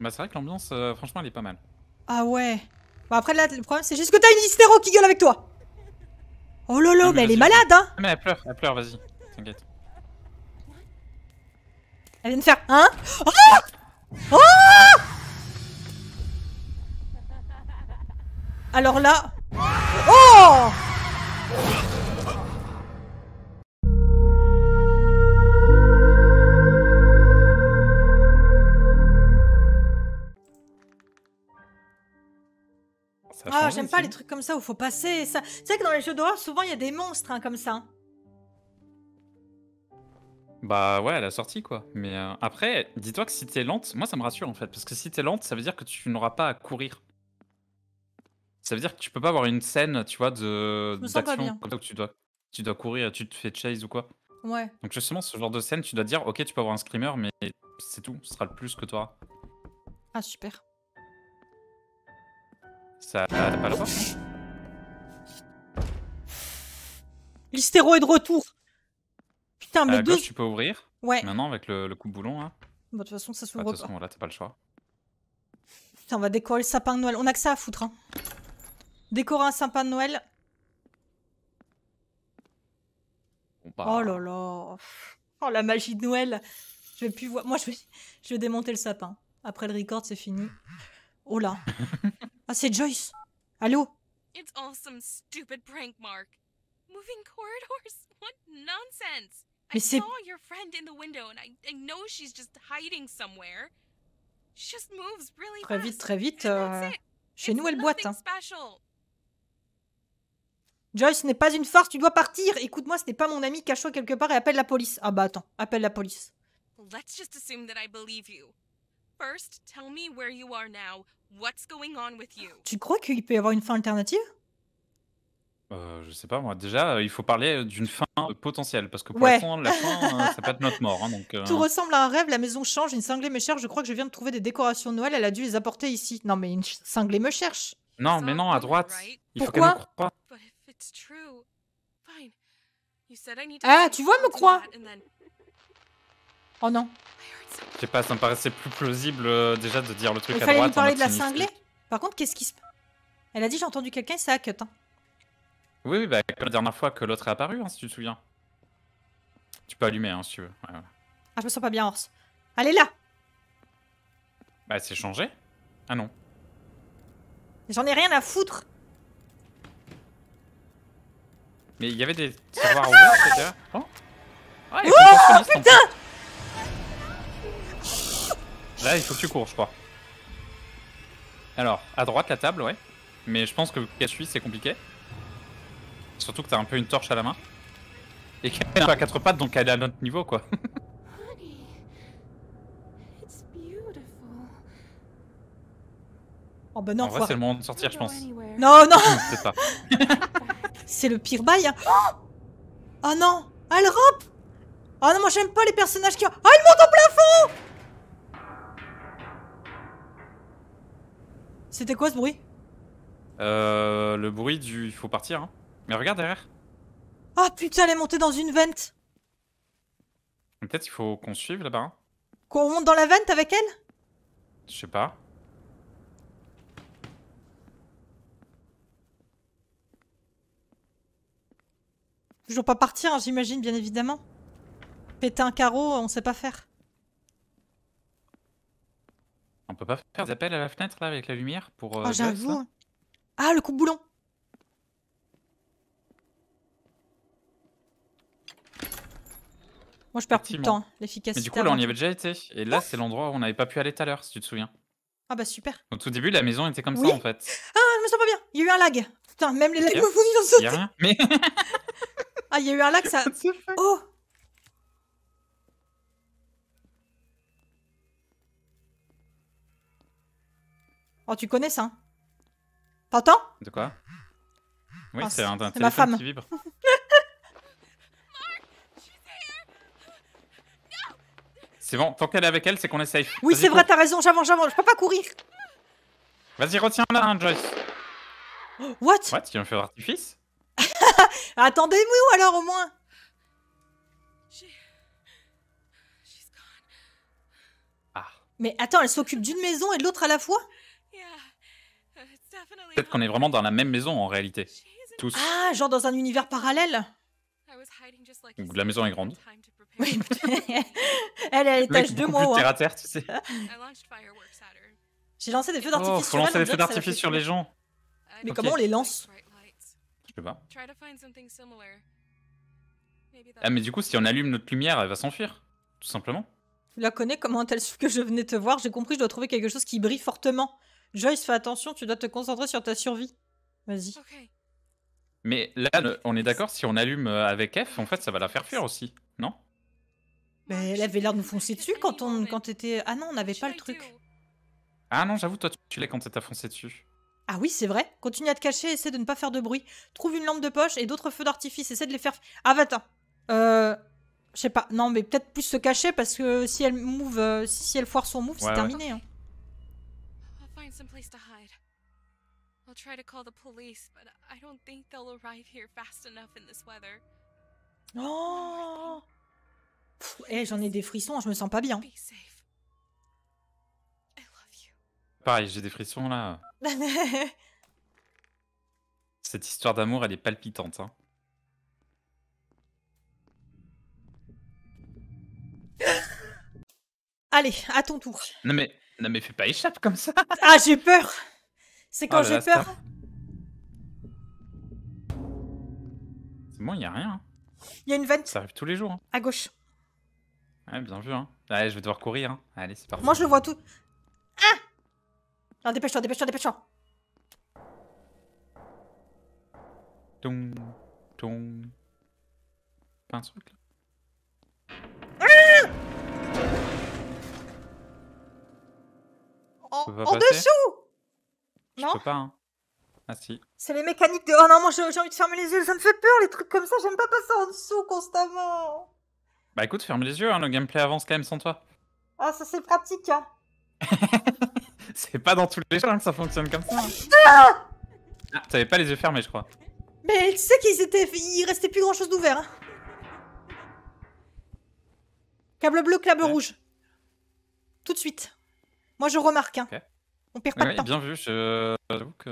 Bah, c'est vrai que l'ambiance, euh, franchement, elle est pas mal. Ah ouais. bon bah, après, là, le problème, c'est juste que t'as une hystéro qui gueule avec toi. Oh lolo, mais, elle est malade, hein. Mais elle pleure, elle pleure, vas-y. T'inquiète. Elle vient de faire. Hein Oh Alors là. Oh Ah, j'aime pas les trucs comme ça où faut passer. Ça... Tu sais que dans les jeux d'horreur, souvent il y a des monstres hein, comme ça. Bah ouais, à la sortie quoi. Mais euh, après, dis-toi que si t'es lente, moi ça me rassure en fait. Parce que si t'es lente, ça veut dire que tu n'auras pas à courir. Ça veut dire que tu peux pas avoir une scène, tu vois, de d'action comme ça tu dois, tu dois courir et tu te fais chase ou quoi. Ouais. Donc justement, ce genre de scène, tu dois dire, ok, tu peux avoir un screamer, mais c'est tout, ce sera le plus que toi. Ah super. Ça L'hystéro est de retour Putain, euh, mais deux... tu peux ouvrir Ouais. Maintenant, avec le, coup de boulon, hein. de toute façon, ça s'ouvre pas. Bah, de toute façon, là, t'as pas le choix. Putain, on va décorer le sapin de Noël. On a que ça à foutre, hein. Décorer un sapin de Noël. On part. Bah. Oh là là Oh, la magie de Noël Je vais plus voir... Moi, je vais démonter le sapin. Après le record, c'est fini. Oh là Ah, c'est Joyce. Allô It's all some stupid prank, Mark. Moving corridors? What nonsense! I saw your friend in the window and I, I know she's just hiding somewhere. She just moves really très vite, très vite. Euh, chez It's nous, elle boite. Hein. Joyce, n'est pas une farce, tu dois partir. Écoute-moi, ce n'est pas mon ami, cache-toi quelque part et appelle la police. Ah bah attends, appelle la police. Let's just assume that I believe you. First, tell me where you are now, tu crois qu'il peut y avoir une fin alternative euh, je sais pas moi. Déjà, euh, il faut parler euh, d'une fin potentielle parce que pour la fin, euh, ça peut être notre mort. Hein, donc, Tout ressemble à un rêve. La maison change. Une cinglée me cherche. Je crois que je viens de trouver des décorations de Noël. Elle a dû les apporter ici. Non, mais une cinglée me cherche. Non, mais non, à droite. Il Pourquoi Ah, tu vois, me crois. Oh non. Je sais pas, ça me paraissait plus plausible euh, déjà de dire le truc à droite. Il fallait parler de la cinglée. Par contre, qu'est-ce qui se Elle a dit j'ai entendu quelqu'un et ça a cut. Hein. Oui, oui, bah, la dernière fois que l'autre est apparu, hein, si tu te souviens. Tu peux allumer, hein, si tu veux. Ah, je me sens pas bien, Elle Allez là Bah, c'est changé Ah non. J'en ai rien à foutre Mais il y avait des savoirs ouverts, c'est Oh, ouais, ah, oh putain Là, il faut que tu cours, je crois. Alors, à droite, la table, ouais. Mais je pense que suis c'est compliqué. Surtout que t'as un peu une torche à la main. Et qu'elle est à quatre pattes, donc elle est à notre niveau, quoi. Oh bah non, en vrai, c'est le moment de sortir, je pense. Non, non C'est le pire bail. Hein. Oh, ah non ah, Elle rampe Oh non, moi j'aime pas les personnages qui... Oh, elle monte au plafond C'était quoi ce bruit Euh. Le bruit du. Il faut partir, hein. Mais regarde derrière. Ah putain, elle est montée dans une vente Peut-être qu'il faut qu'on suive là-bas. Hein. Qu'on monte dans la vente avec elle Je sais pas. Toujours pas partir, hein, j'imagine, bien évidemment. Péter un carreau, on sait pas faire. On peut pas faire des appels à la fenêtre là avec la lumière pour. Euh, oh, j'avoue. Ah, le coup de boulon Moi, je perds plus de temps, l'efficacité. Mais du coup, là, on y avait déjà été. Et là, c'est l'endroit où on n'avait pas pu aller tout à l'heure, si tu te souviens. Ah, bah super. Au tout début, la maison était comme ça, en fait. Ah, je me sens pas bien. Il y a eu un lag. Putain, même les lags, vous Mais. ah, il y a eu un lag, ça. Oh, Oh, tu connais ça hein T'entends De quoi Oui, ah, c'est un, un femme. qui vibre. c'est bon, tant qu'elle est avec elle, c'est qu'on est safe. Oui, c'est vrai, t'as raison, j'avance, j'avance, je peux pas courir. Vas-y, retiens-la, hein, Joyce. What What tu viens faire un Attendez-moi alors au moins Ah. Mais attends, elle s'occupe d'une maison et de l'autre à la fois Peut-être qu'on est vraiment dans la même maison en réalité. Ah, genre dans un univers parallèle la maison est grande. Elle est à l'étage de moi. Hein. tu sais. J'ai lancé des feux d'artifice. Oh, des feux d'artifice sur les gens. Mais comment on les lance Je sais pas. Ah, mais du coup, si on allume notre lumière, elle va s'enfuir, tout simplement. Tu la connais comment tel que je venais te voir, j'ai compris, je dois trouver quelque chose qui brille fortement. Joyce, fais attention, tu dois te concentrer sur ta survie. Vas-y. Mais là, on est d'accord, si on allume euh, avec F, en fait, ça va la faire fuir aussi, non Mais elle avait l'air de nous foncer dessus quand on quand t'étais. Ah non, on n'avait pas le truc. Ah non, j'avoue, toi, tu l'es quand t'as foncé dessus. Ah oui, c'est vrai. Continue à te cacher, essaie de ne pas faire de bruit. Trouve une lampe de poche et d'autres feux d'artifice, essaie de les faire. Ah, va-t'en. Euh. Je sais pas, non, mais peut-être plus se cacher parce que si elle move, euh, si elle foire son move, c'est terminé. Hein find place to hide. I'll try to call the police, but I don't think they'll arrive here fast enough in this weather. Oh Eh, j'en ai des frissons, je me sens pas bien. Pareil, j'ai des frissons là. Cette histoire d'amour, elle est palpitante. Hein. Allez, à ton tour. Non mais non, mais fais pas échappe comme ça. Ah, j'ai peur. C'est quand ah j'ai peur. C'est bon, il y a rien. Hein. Il y a une vente. Ça arrive tous les jours. Hein. À gauche. Ouais, bien vu. Hein. Allez, je vais devoir courir. Hein. Allez, c'est parti. Moi, je le vois tout. Ah Non, dépêche-toi, dépêche-toi, dépêche-toi. Ton, ton. Pas un truc là en, dessous Je peux pas. Hein. Ah si. C'est les mécaniques de. Oh non, moi j'ai envie de fermer les yeux, ça me fait peur, les trucs comme ça, j'aime pas passer en dessous constamment. Bah écoute, ferme les yeux, hein, le gameplay avance quand même sans toi. Ah, ça c'est pratique. Hein. c'est pas dans tous les jeux hein, que ça fonctionne comme ça. Ah, ah T'avais pas les yeux fermés, je crois. Mais tu sais qu'ils étaient. Il restait plus grand chose d'ouvert. Hein. Câble bleu, câble rouge. Tout de suite. Moi, je remarque. Hein. On perd pas de temps. Bien vu, euh, que...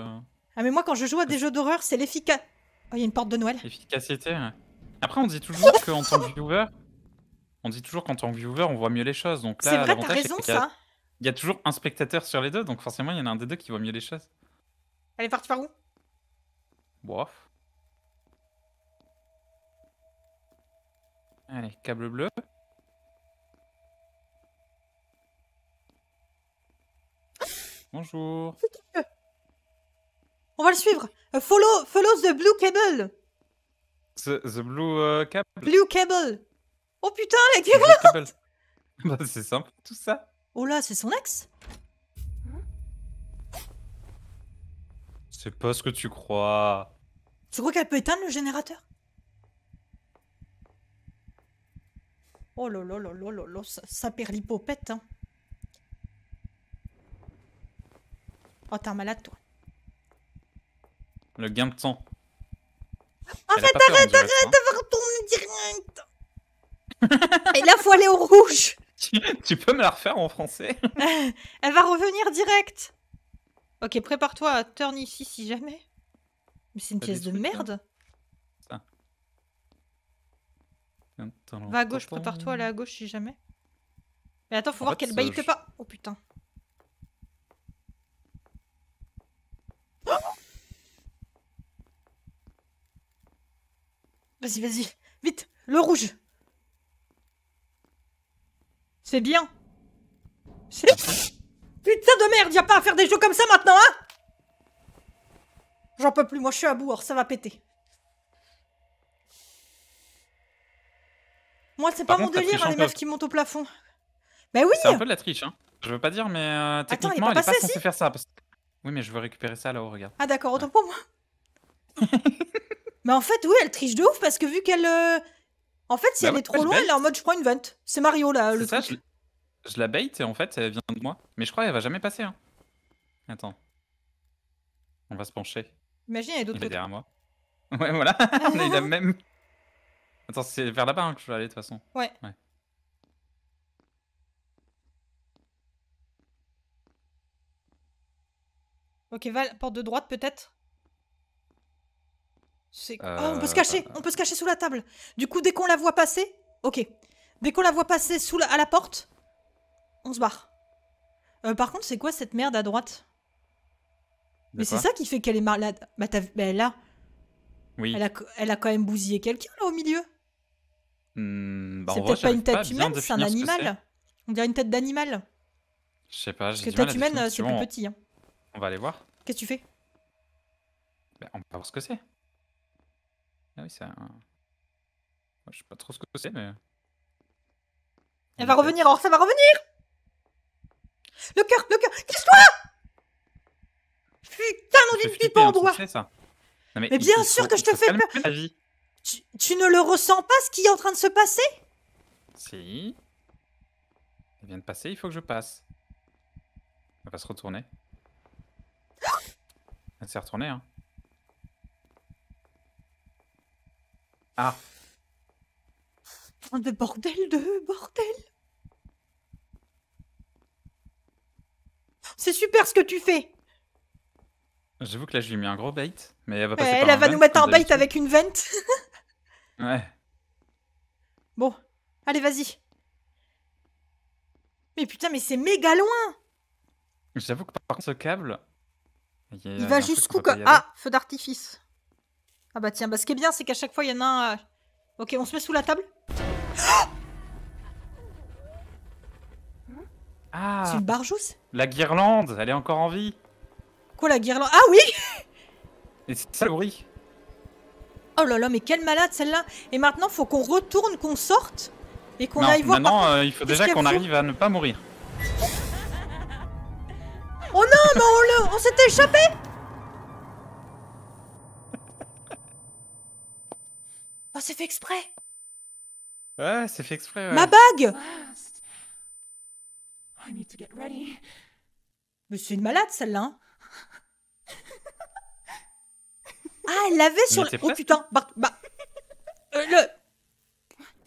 Ah, mais moi, quand je joue à des jeux d'horreur, c'est l'efficace. Oh, il y a une porte de Noël. Efficacité, Après, on dit toujours qu'en tant que viewer, on dit toujours qu'en tant que viewer, on voit mieux les choses. Donc là, c'est vrai, t'as raison, ça. Il y a toujours un spectateur sur les deux, donc forcément, il y en a un des deux qui voit mieux les choses. est partie par où Bof. Allez, câble bleu. Bonjour. Euh On va le suivre. Euh, follow, follow the blue cable. The, blue euh, cable. Blue cable. Oh putain, la cable. bah, C'est simple tout ça. Oh là, c'est son ex C'est pas ce que tu crois. Tu crois qu'elle peut éteindre le générateur Oh là là là là là ça, ça perd l'hypopète. Hein. Oh, t'es un malade, toi. Le gain de temps. Arrête, arrête, arrête hein. va retourner direct Et là, faut aller au rouge Tu peux me la refaire en français Elle va revenir direct Ok, prépare-toi à turn ici si jamais. Mais c'est une pièce de merde Va à gauche, prépare-toi à gauche si jamais. Mais attends, faut voir qu'elle baille pas Oh putain Vas-y, vas-y. Vite, le rouge. C'est bien. Putain de merde, y'a a pas à faire des jeux comme ça maintenant, hein J'en peux plus, moi je suis à bout, or ça va péter. Moi, c'est pas mon délire, hein, les meufs qui montent au plafond. Mais oui C'est un peu de la triche, hein. Je veux pas dire, mais euh, techniquement, est pas, elle est faire ça. Oui, mais je veux récupérer ça là-haut, regarde. Ah d'accord, autant pour moi. mais en fait, oui, elle triche de ouf parce que vu qu'elle... Euh, en fait, si bah elle est trop loin, elle est en mode je prends une vente. C'est Mario là, le Je... la bait et en fait, elle vient de moi. Mais je crois qu'elle va jamais passer. Hein. Attends. On va se pencher. Imagine, y a d'autres derrière moi. Ouais, voilà, il ah, est même. Attends, c'est vers là-bas hein, que je veux aller de toute façon. ouais. Ok, va, porte de droite peut-être c'est... Oh, on peut se euh, cacher, euh, on peut se cacher sous la table. Du coup, dès qu'on la voit passer, ok. Dès qu'on la voit passer sous à la porte, on se barre. Euh, par contre, c'est quoi cette merde à droite Mais c'est ça qui fait qu'elle est malade. Bah, là, bah, elle, a... elle a quand même bousillé quelqu'un là au milieu. Hmm, bah, c'est peut-être pas une tête humaine, c'est un animal. on dirait une tête d'animal. Je sais pas, j'ai Parce que tête humaine, c'est plus petit. Hein. On va aller voir. Qu'est-ce que tu fais ben, On va voir ce que c'est. Ah oui, c'est un... je sais pas trop ce que c'est, mais... Elle va revenir, Or, oh, ça va revenir Le cœur, le cœur Qu'est-ce-toi Putain, on est une hein, endroit ça. Non, mais, bien sûr que je te fais peur Tu, ne le ressens pas, ce qui est en train de se passer Si. Elle vient de passer, il faut que je passe. On va se retourner. Elle s'est retournée, hein. Ah De oh, bordel de bordel C'est super ce que tu fais J'avoue que là, je lui ai mis un gros bait, mais elle va passer Elle va nous mettre un bait avec une vente. ouais. Bon, allez, vas-y. Mais putain, mais c'est méga loin J'avoue que par ce câble, il, va jusqu'où que... Ah, feu d'artifice. Ah bah tiens, bah ce qui est bien, c'est qu'à chaque fois, il y en a un... Euh, ok, on se met sous la table Ah C'est une barjousse La guirlande, elle est encore en vie. Quoi, la guirlande Ah oui Et c'est ça le Oh là là, mais quelle malade celle-là Et maintenant, faut qu'on retourne, qu'on sorte et qu'on aille voir. Maintenant, euh, il faut déjà qu'on arrive à ne pas mourir. Oh non, mais on, le... on s'est échappé Oh, c'est fait exprès Ouais, c'est fait exprès, ouais. Ma bague ah, Mais c'est une malade, celle-là, hein Ah, elle l'avait sur le... Oh putain, bah. euh, le...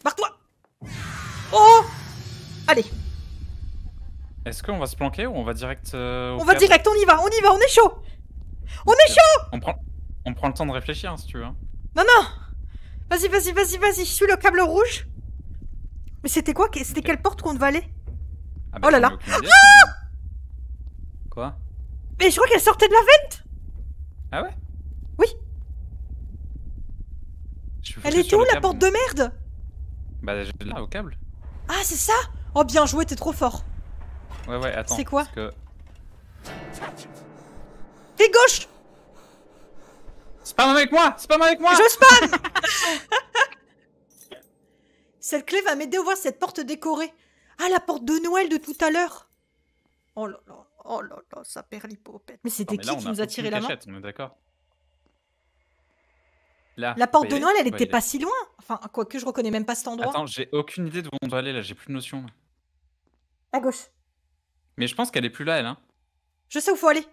Barre-toi Oh Allez est-ce qu'on va se planquer ou on va direct euh, On va direct, on y va, on y va, on est chaud On est chaud on prend, on prend le temps de réfléchir hein, si tu veux. Hein. Non, non Vas-y, vas-y, vas-y, vas-y, je suis le câble rouge Mais c'était quoi C'était quelle porte qu'on devait aller ah bah, Oh là là ah Quoi Mais je crois qu'elle sortait de la vente Ah ouais Oui Elle était où la porte de merde Bah là au câble Ah c'est ça Oh bien joué, t'es trop fort Ouais, ouais, attends. C'est quoi que... T'es gauche Spam avec moi Spam avec moi Je spam Cette clé va m'aider à voir cette porte décorée. Ah, la porte de Noël de tout à l'heure Oh là là, oh là là, ça perd Mais c'était qui qui nous a tiré la main d'accord. Là, la porte de Noël, elle était pas si loin. Enfin, quoique je reconnais même pas cet endroit. Attends, j'ai aucune idée de où on doit aller là, j'ai plus de notion. À gauche. Mais je pense qu'elle est plus là, elle. Hein. Je sais où faut aller.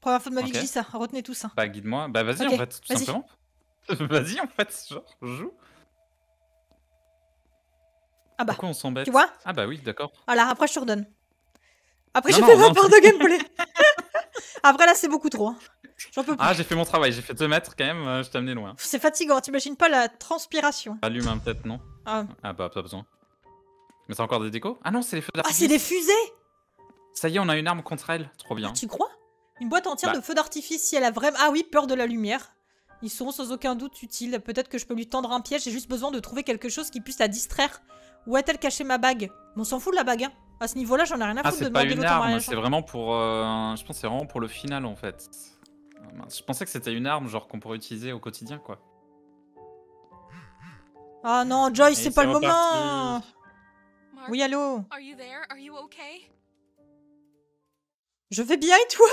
Première fois de ma vie que je dis ça. Retenez tout ça. Bah, guide-moi. Bah, vas-y, en fait, tout simplement. vas-y, en fait, genre, joue. Ah bah. Pourquoi on s'embête Tu vois Ah bah oui, d'accord. Voilà, après, je te redonne. Après, j'ai fait 20 parts de gameplay. après, là, c'est beaucoup trop. Hein. J'en peux Ah, j'ai fait mon travail. J'ai fait 2 mètres quand même. Euh, je t'ai amené loin. C'est fatigant. T'imagines pas la transpiration. Allume un peut-être, non ah. ah bah, pas besoin. Mais c'est encore des décos Ah non, c'est les feux ah, d'artifice. Ah, c'est des fusées ça y est, on a une arme contre elle. Trop bien. tu crois Une boîte entière bah. de feux d'artifice si elle a vraiment... Ah oui, peur de la lumière. Ils seront sans aucun doute utiles. Peut-être que je peux lui tendre un piège. J'ai juste besoin de trouver quelque chose qui puisse la distraire. Où est elle caché ma bague on s'en fout de la bague, hein. À ce niveau-là, j'en ai rien à ah, foutre de une C'est vraiment pour... Euh, je pense c'est vraiment pour le final, en fait. Ah, je pensais que c'était une arme, genre, qu'on pourrait utiliser au quotidien, quoi. Ah non, Joyce, c'est pas le moment Oui, allô je vais bien et toi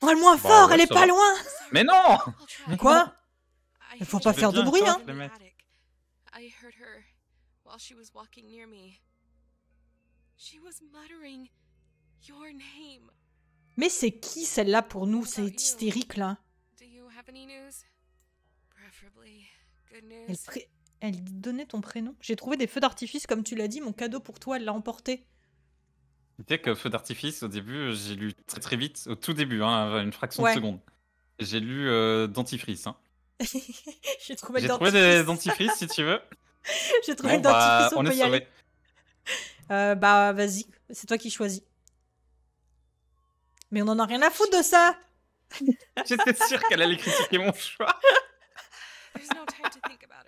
Parle moins bah fort, elle est pas loin Mais non oh, Mais Quoi Il faut pas faire de bruit, hein Mais c'est qui celle-là pour nous, C'est hystérique là elle donnait ton prénom. J'ai trouvé des feux d'artifice comme tu l'as dit, mon cadeau pour toi, elle l'a emporté. Tu sais que Feu d'artifice, au début, j'ai lu très très vite, au tout début, hein, une fraction de seconde. J'ai lu euh, Dentifrice. Hein. j'ai trouvé, j'ai trouvé des dentifrices si tu veux. j'ai trouvé dentifrice, bah, on, peut y aller. Euh, bah vas-y, c'est toi qui choisis. Mais on en a rien à foutre de ça. J'étais sûre qu'elle allait critiquer mon choix.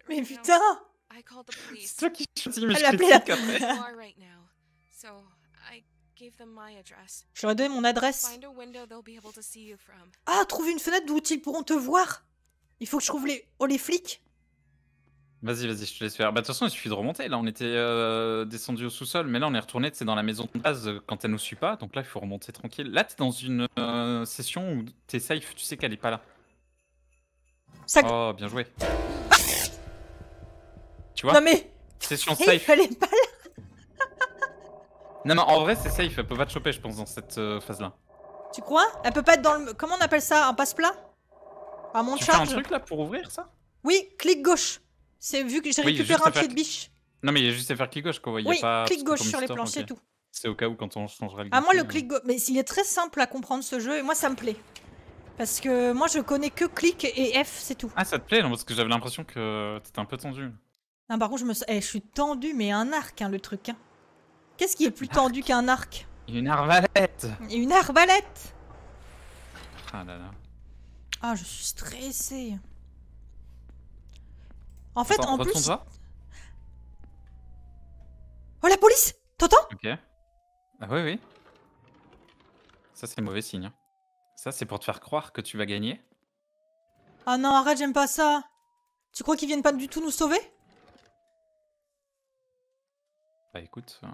Mais putain C'est toi qui choisis, mais Elle je critique après. Je leur ai donné mon adresse. Ah, trouve une fenêtre d'où ils pourront te voir. Il faut que je trouve les, oh, les flics. Vas-y, vas-y, je te laisse faire. Bah, de toute façon, il suffit de remonter. Là, on était euh, descendu au sous-sol, mais là, on est retourné, c'est dans la maison de base euh, quand elle nous suit pas. Donc là, il faut remonter tranquille. Là, t'es dans une euh, session où t'es safe, tu sais qu'elle est pas là. Ça... Oh, bien joué. Ah tu vois Non, mais. Session safe. Elle est pas non, mais en vrai, c'est safe. Elle peut pas te choper, je pense, dans cette euh, phase-là. Tu crois Elle peut pas être dans le. Comment on appelle ça Un passe-plat Un mon charge Tu fais un truc là pour ouvrir ça Oui, clic gauche. C'est vu que j'ai récupéré un pied de biche. Non, mais il y a juste à faire clic gauche, quoi. Il oui, pas... clic gauche sur les planchers et tout. C'est au cas où quand on changera le. Ah, moi, le clic euh. gauche. Mais il est très simple à comprendre ce jeu et moi, ça me plaît. Parce que moi, je connais que clic et F, c'est tout. Ah, ça te plaît non Parce que j'avais l'impression que euh, t'étais un peu tendu. Non, par contre, je me. Eh, je suis tendu, mais un arc, hein, le truc. Hein. Qu'est-ce qui est plus tendu qu'un arc Une arbalète Une arbalète Ah là là. Ah, je suis stressée. En fait, en plus... oh, la police T'entends Ok. Ah oui, oui. Ça, c'est mauvais signe. Hein. Ça, c'est pour te faire croire que tu vas gagner. Ah non, arrête, j'aime pas ça. Tu crois qu'ils viennent pas du tout nous sauver Bah écoute, euh,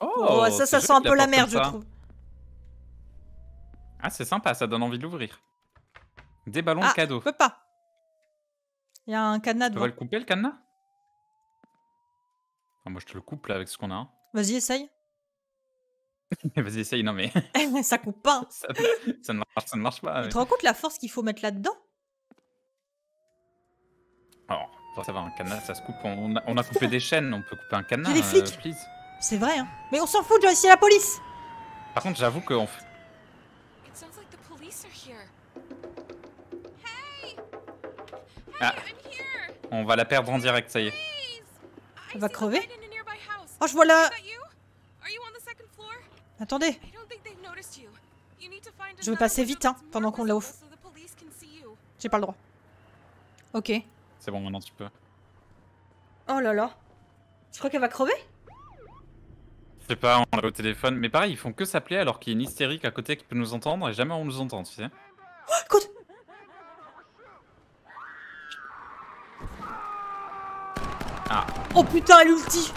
Oh, ça, ça sent un peu la merde je trouve. Ah, c'est sympa, ça donne envie de l'ouvrir. Des ballons de ah, cadeau. Je peux pas. Il y a un cadenas devant. Tu vas le couper, le cadenas ah, Moi, je te le coupe là avec ce qu'on a. Hein. Vas-y, essaye. Vas-y, essaye, non mais. ça coupe pas. ça, ne marche, pas. Tu te rends compte la force qu'il faut mettre là-dedans Oh ça va, un cadenas, ça se coupe. On a, coupé des chaînes, on peut couper un cadenas. Il y a des flics. Euh, c'est vrai, hein. Mais on s'en fout, de à la police Par contre, j'avoue qu'on... fait... Ah. On va la perdre en direct, ça y est. Elle va crever Oh, je vois la... Attendez. Je vais passer vite, hein, pendant qu'on la ouf. J'ai pas le droit. Ok. C'est bon, maintenant tu peux. Oh là là. Tu crois qu'elle va crever je sais pas, on l'a au téléphone. Mais pareil, ils font que s'appeler alors qu'il y a une hystérique à côté qui peut nous entendre et jamais on nous entend, tu sais. Oh, écoute Ah. Oh putain, elle ulti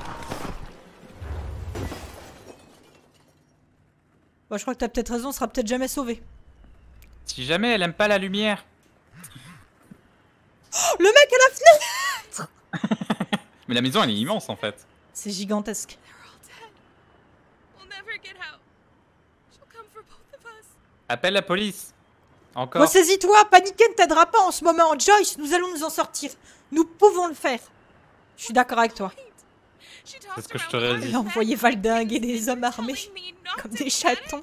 Bah, je crois que t'as peut-être raison, on sera peut-être jamais sauvé. Si jamais elle aime pas la lumière. Oh, le mec à la fenêtre Mais la maison elle est immense en fait. C'est gigantesque. Appelle la police. Encore. Ressaisis-toi, paniquer ne t'aidera pas en ce moment, Joyce. Nous allons nous en sortir. Nous pouvons le faire. Je suis d'accord avec toi. C'est ce que je te dit. Elle a envoyé Valdingue et des hommes armés comme des chatons.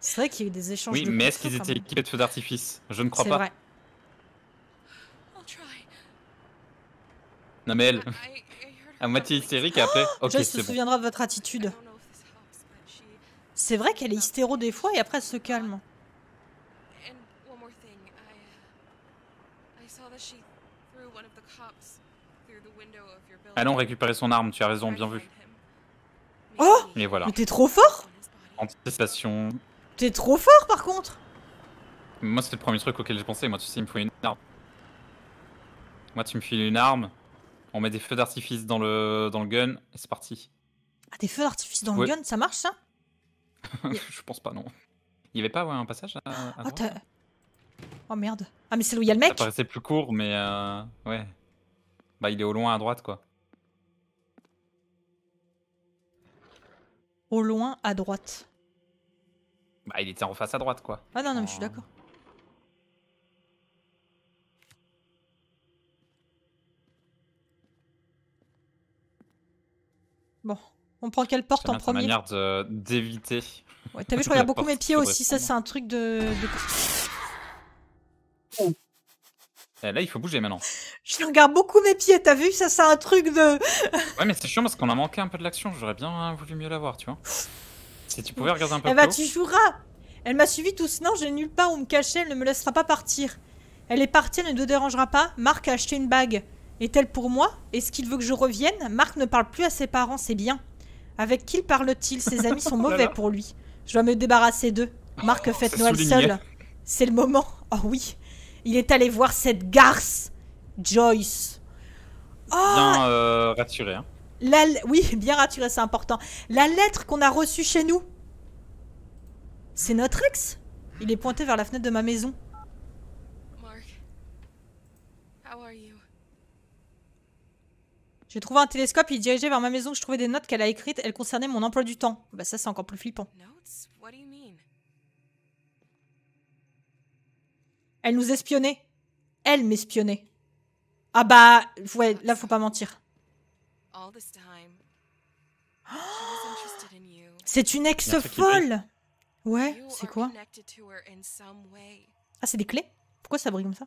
C'est vrai qu'il y a eu des échanges. Oui, mais est-ce qu'ils étaient équipés de feux d'artifice Je ne crois pas. Vrai. Non mais elle, à moitié hystérique après. se souviendra de votre attitude. C'est vrai qu'elle est hystéro des fois et après elle se calme. Allons récupérer son arme, tu as raison, bien vu. Oh Mais voilà. Mais t'es trop fort Anticipation. T'es trop fort par contre Moi c'était le premier truc auquel j'ai pensé, moi tu sais il me faut une arme. Moi tu me files une arme, on met des feux d'artifice dans le, dans le gun et c'est parti. Ah, des feux d'artifice dans le gun, ça marche ça Je pense pas, non. Il y avait pas un passage à, ah, oh, merde. Ah, mais c'est où il y a le mec Ça paraissait plus court, mais euh, ouais. Bah, il est au loin à droite, quoi. Au loin à droite. Bah, il était en face à droite, quoi. Ah non, non, mais je suis d'accord. Bon, on prend quelle porte en premier manière d'éviter. Ouais, t'as vu, je regarde beaucoup mes pieds aussi, ça c'est un truc de... Eh, là, il faut bouger maintenant. Je regarde beaucoup mes pieds, t'as vu Ça, c'est un truc de. ouais, mais c'est chiant parce qu'on a manqué un peu de l'action. J'aurais bien euh, voulu mieux l'avoir, tu vois. Si tu pouvais regarder un peu Eh bah, tu joueras Elle m'a suivi tout ce temps, j'ai nulle part où me cacher, elle ne me laissera pas partir. Elle est partie, elle ne te dérangera pas. Marc a acheté une bague. Est-elle pour moi Est-ce qu'il veut que je revienne Marc ne parle plus à ses parents, c'est bien. Avec qui parle-t-il Ses amis sont oh mauvais pour lui. Je dois me débarrasser d'eux. Marc oh, fête Noël seul. C'est le moment. Oh oui. Il est allé voir cette garce. Joyce. Oh, bien euh, rassuré. Hein. Oui, bien rassuré, c'est important. La lettre qu'on a reçue chez nous. C'est notre ex Il est pointé vers la fenêtre de ma maison. marc. J'ai trouvé un télescope, il dirigeait vers ma maison, je trouvais des notes qu'elle a écrites, elles concernaient mon emploi du temps. Bah ça c'est encore plus flippant. Elle nous espionnait. Elle m'espionnait. Ah bah, ouais, là faut pas mentir. c'est une ex folle Ouais, c'est quoi Ah, c'est des clés Pourquoi ça brille comme ça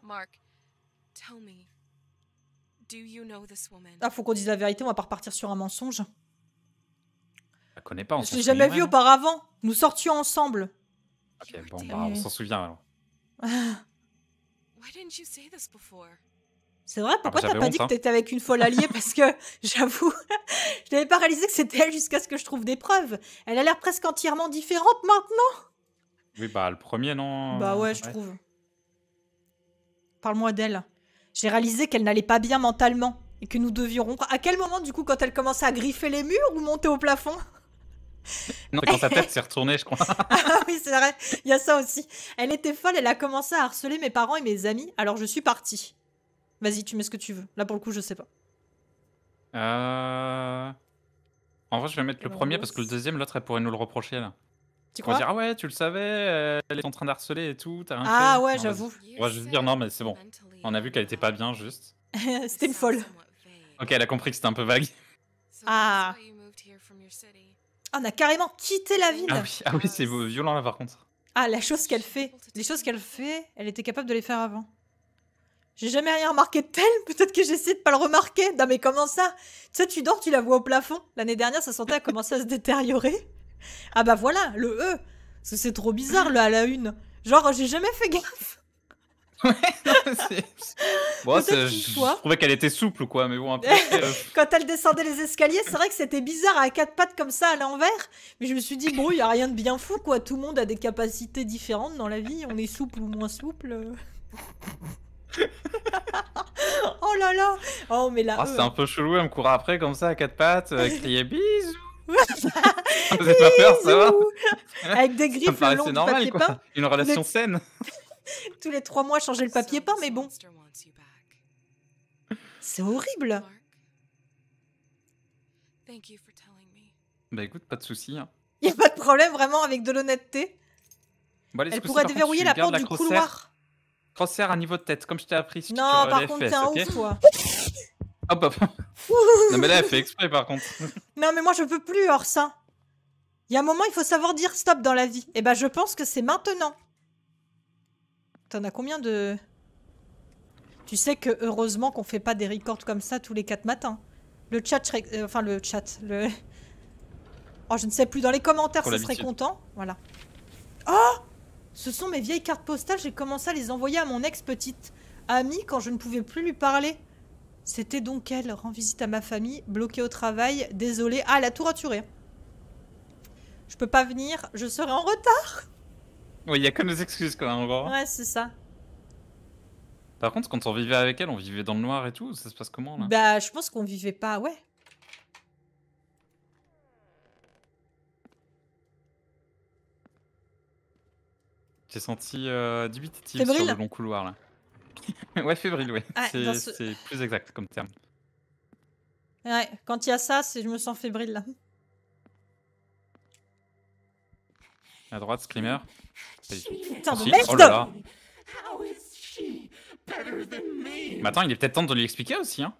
ah, faut qu'on dise la vérité, on va pas repartir sur un mensonge. Je connais pas, Je l'ai jamais vue auparavant. Nous sortions ensemble. Ok, bon, bah, on s'en souvient alors. C'est vrai, pourquoi ah, bah, t'as pas dit que hein. t'étais avec une folle alliée Parce que, j'avoue, je n'avais pas réalisé que c'était elle jusqu'à ce que je trouve des preuves. Elle a l'air presque entièrement différente maintenant. Oui, bah le premier, non Bah ouais. je trouve. Parle-moi d'elle j'ai réalisé qu'elle n'allait pas bien mentalement et que nous devions rompre. À quel moment, du coup, quand elle commençait à griffer les murs ou monter au plafond non, quand sa tête s'est retournée, je crois. ah oui, c'est vrai, il y a ça aussi. Elle était folle, elle a commencé à harceler mes parents et mes amis, alors je suis partie. Vas-y, tu mets ce que tu veux. Là, pour le coup, je sais pas. Euh... En vrai, je vais mettre le euh, premier parce que le deuxième, l'autre, elle pourrait nous le reprocher là. Tu On va dire, ah ouais, tu le savais, euh, elle est en train d'harceler et tout. As rien ah ouais, j'avoue. On va juste dire, non, mais c'est bon. On a vu qu'elle était pas bien, juste. c'était une folle. Ok, elle a compris que c'était un peu vague. Ah. ah. On a carrément quitté la ville. Ah oui, ah oui c'est violent là par contre. Ah, la chose qu'elle fait. Les choses qu'elle fait, elle était capable de les faire avant. J'ai jamais rien remarqué de tel, peut-être que j'essaie de pas le remarquer. Non mais comment ça Tu sais, tu dors, tu la vois au plafond. L'année dernière, ça sentait a commencé à se détériorer. Ah bah voilà, le E. C'est trop bizarre, le à la une. Genre, j'ai jamais fait gaffe. Ouais, Moi, bon, je, trouvais qu'elle était souple ou quoi, mais bon, un peu, Quand elle descendait les escaliers, c'est vrai que c'était bizarre à quatre pattes comme ça à l'envers. Mais je me suis dit, bon, il n'y a rien de bien fou quoi. Tout le monde a des capacités différentes dans la vie. On est souple ou moins souple. oh là là! Oh, mais là. Ah, e. c'est un peu chelou, elle me courait après comme ça à quatre pattes, elle euh, criait bisous! ça ah, pas peur, ça Avec des griffes ça me le long Une relation saine. Tous les trois mois, changer le papier peint, mais bon. C'est horrible. Bah écoute, pas de soucis Hein. Y a pas de problème vraiment avec de l'honnêteté. Elle pourrait déverrouiller la porte du couloir. Crosser à niveau de tête, comme je t'ai appris. non, par contre, t'es un ouf, toi. Hop hop. non mais là elle fait exprès par contre. non mais moi je peux plus hors ça. Il y a un moment il faut savoir dire stop dans la vie. Et eh ben je pense que c'est maintenant. T'en as combien de... Tu sais que heureusement qu'on fait pas des records comme ça tous les 4 matins. Le chat, euh, enfin le chat, le... Oh je ne sais plus, dans les commentaires ce ça serait content. Voilà. Oh Ce sont mes vieilles cartes postales, j'ai commencé à les envoyer à mon ex-petite amie quand je ne pouvais plus lui parler. C'était donc elle, rend visite à ma famille, bloquée au travail, désolée. Ah, elle a tout raturé. Je peux pas venir, je serai en retard. Oui, il y a que nos excuses quand même, Ouais, c'est ça. Par contre, quand on vivait avec elle, on vivait dans le noir et tout, ça se passe comment là Bah, je pense qu'on vivait pas, ouais. J'ai senti euh, dubitatif sur le long couloir là. ouais, fébrile, ouais. c'est plus exact comme terme. Ouais, quand il y a ça, je me sens fébrile. Là. À droite, Screamer. Putain de oh Mais attends, il est peut-être temps de lui expliquer aussi, hein